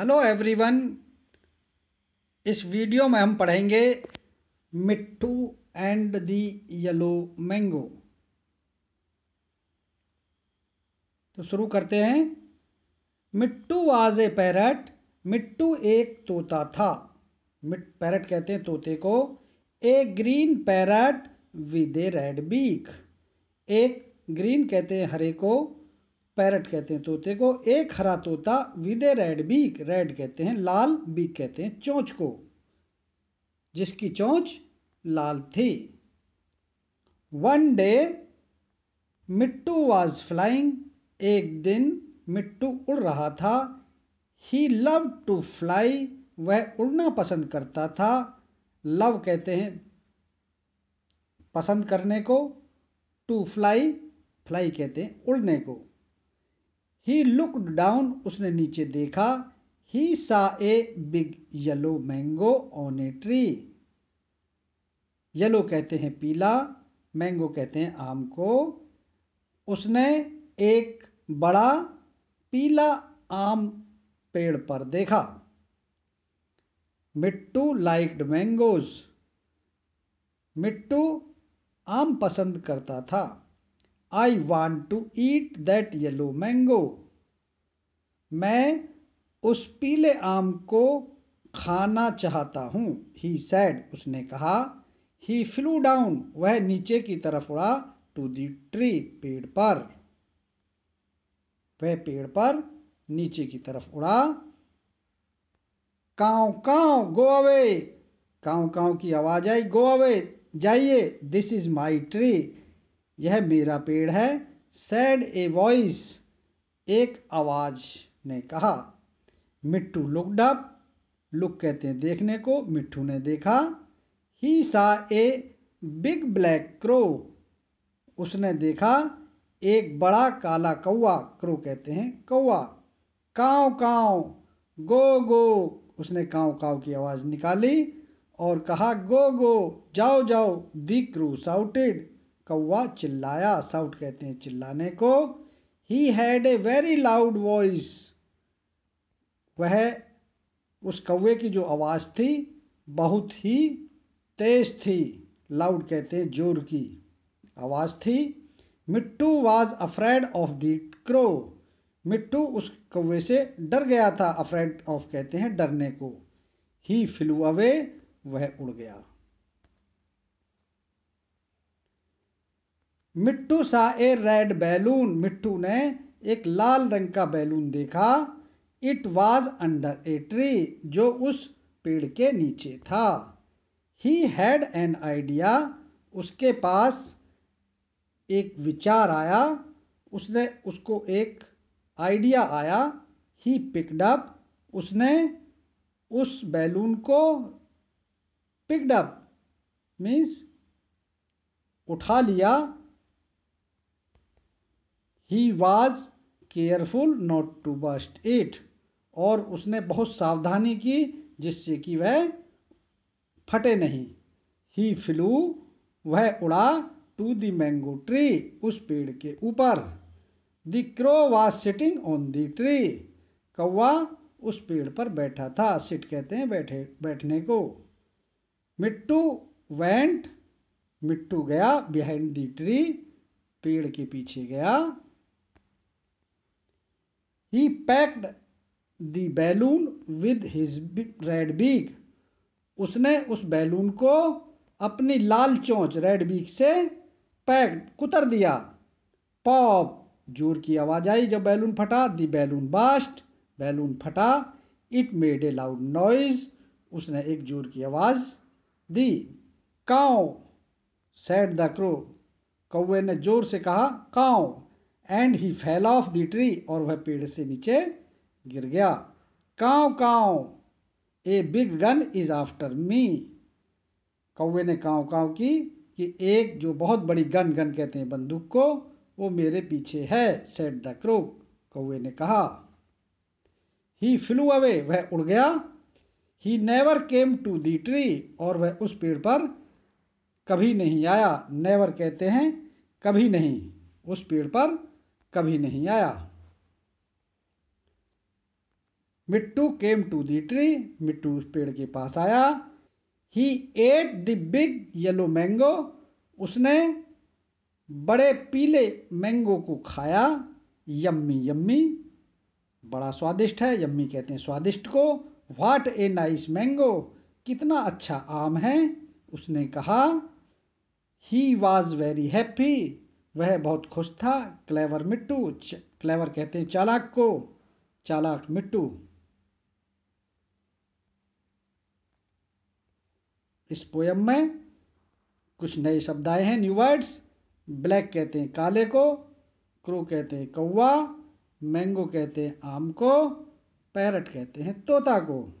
hello everyone इस video में हम पढ़ेंगे Mittu and the yellow mango तो शुरू करते हैं मिट्टू वाज ए पैरट मिट्टू एक तोता था मिट पैरट कहते हैं तोते को a green parrot with a red beak एक ग्रीन कहते हैं हरे को पैरट कहते हैं तोते को एक हरा तोता with a red beak red कहते हैं लाल बीक कहते हैं चोंच को जिसकी चोंच लाल थी one day Mittu was flying एक दिन मिट्टू उड़ रहा था ही लव टू फ्लाई वह उड़ना पसंद करता था लव कहते हैं पसंद करने को टू फ्लाई फ्लाई कहते हैं उड़ने को ही लुक डाउन उसने नीचे देखा ही सा a big yellow mango on a tree yellow कहते हैं पीला मैंगो कहते हैं आम को उसने एक बड़ा पीला आम पेड़ पर देखा मिट्टू लाइक्ड मैंगोज मिट्टू आम पसंद करता था I want to eat that yellow mango मैं उस पीले आम को खाना चाहता हूँ ही सैड उसने कहा ही फ्लू डाउन वह नीचे की तरफ उड़ा टू दी ट्री पेड़ पर वह पेड़ पर नीचे की तरफ उड़ा काव काव गो अवे काव काव की आवाज़ आई गो अवे जाइए दिस इज़ माई ट्री यह मेरा पेड़ है सैड ए वॉइस एक आवाज़ ने कहा मिट्टू लुकड अप लुक कहते हैं देखने को मिट्टू ने देखा ही सा ए बिग ब्लैक क्रो उसने देखा एक बड़ा काला कौआ क्रो कहते हैं कौआ काव काव गो गो उसने काव काव की आवाज़ निकाली और कहा गो गो जाओ जाओ दी क्रू साउटेड कौवा चिल्लाया साउट कहते हैं चिल्लाने को he had a very loud voice वह उस कौवे की जो आवाज़ थी बहुत ही तेज थी लाउड कहते हैं जोर की आवाज़ थी Mittu was afraid of the crow Mittu उस कौवे से डर गया था अफ्रेड ऑफ कहते हैं डरने को ही फ्लू अवे वह उड़ गया मिट्टू सा ए रेड बैलून मिट्टू ने एक लाल रंग का बैलून देखा it was under a tree जो उस पेड़ के नीचे था ही हैड एन आइडिया उसके पास एक विचार आया उसने उसको एक आइडिया आया ही पिकडअप उसने उस बैलून को पिकडअप मीन्स उठा लिया he was careful not to burst it और उसने बहुत सावधानी की जिससे कि वह फटे नहीं ही फ्लू वह उड़ा टू दी मैंगो ट्री उस पेड़ के ऊपर the crow was sitting on the tree कौवा उस पेड़ पर बैठा था सिट कहते हैं बैठे बैठने को मिट्टू वेंट मिट्टू गया बिहाइंड दी ट्री पेड़ के पीछे गया he pecked the balloon with his red beak उसने उस बैलून को अपनी लाल चोंच रेड बीक से पैक कुतर दिया पॉप जोर की आवाज़ आई जब बैलून फटा द बैलून बास्ट बैलून फटा it made a loud noise उसने एक जोर की आवाज़ दी काओ सेड द क्रो कौए ने जोर से कहा काओ and he fell off the tree और वह पेड़ से नीचे गिर गया काव काव a big gun is after me कौवे ने काव काव की कि एक जो बहुत बड़ी गन गन कहते हैं बंदूक को वो मेरे पीछे है सेट द क्रूक कौवे ने कहा ही फ्लू अवे वह उड़ गया he never came to the tree और वह उस पेड़ पर कभी नहीं आया नेवर कहते हैं कभी नहीं उस पेड़ पर कभी नहीं आया मिट्टू केम टू दी ट्री मिट्टू उस पेड़ के पास आया he ate the big yellow mango उसने बड़े पीले मैंगो को खाया यम्मी यम्मी बड़ा स्वादिष्ट है यम्मी कहते हैं स्वादिष्ट को व्हाट ए नाइस मैंगो कितना अच्छा आम है उसने कहा ही वॉज़ वेरी हैप्पी वह बहुत खुश था क्लेवर मिट्टू क्लेवर कहते हैं चालाक को चालाक मिट्टू इस पोयम में कुछ नए शब्द आए हैं न्यू वर्ड्स ब्लैक कहते हैं काले को क्रू कहते हैं कौवा मैंगो कहते हैं आम को पैरट कहते हैं तोता को